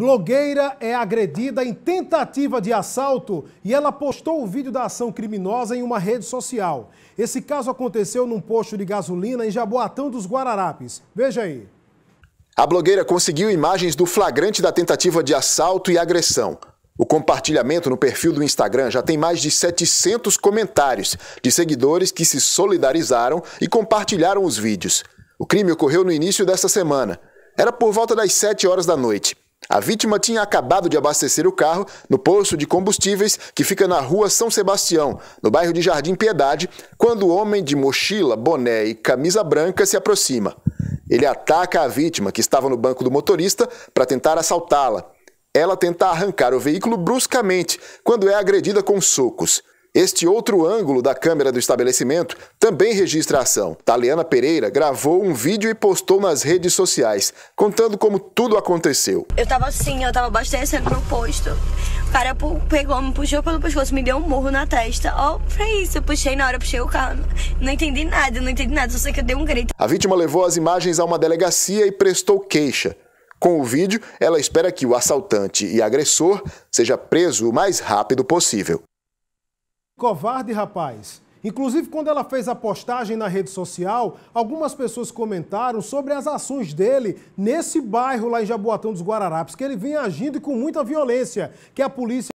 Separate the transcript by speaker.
Speaker 1: Blogueira é agredida em tentativa de assalto e ela postou o vídeo da ação criminosa em uma rede social. Esse caso aconteceu num posto de gasolina em Jaboatão dos Guararapes. Veja aí.
Speaker 2: A blogueira conseguiu imagens do flagrante da tentativa de assalto e agressão. O compartilhamento no perfil do Instagram já tem mais de 700 comentários de seguidores que se solidarizaram e compartilharam os vídeos. O crime ocorreu no início desta semana. Era por volta das 7 horas da noite. A vítima tinha acabado de abastecer o carro no posto de combustíveis que fica na rua São Sebastião, no bairro de Jardim Piedade, quando o homem de mochila, boné e camisa branca se aproxima. Ele ataca a vítima, que estava no banco do motorista, para tentar assaltá-la. Ela tenta arrancar o veículo bruscamente, quando é agredida com socos. Este outro ângulo da câmera do estabelecimento também registra a ação. Taliana Pereira gravou um vídeo e postou nas redes sociais, contando como tudo aconteceu.
Speaker 3: Eu tava assim, eu tava abastecendo meu posto. O cara pegou, me puxou pelo pescoço, me deu um murro na testa. Ó, oh, foi isso, eu puxei na hora, puxei o carro. Não entendi nada, não entendi nada, só sei que eu dei um grito. A
Speaker 2: vítima levou as imagens a uma delegacia e prestou queixa. Com o vídeo, ela espera que o assaltante e agressor seja preso o mais rápido possível.
Speaker 1: Covarde, rapaz. Inclusive, quando ela fez a postagem na rede social, algumas pessoas comentaram sobre as ações dele nesse bairro lá em Jaboatão dos Guararapes, que ele vem agindo com muita violência, que a polícia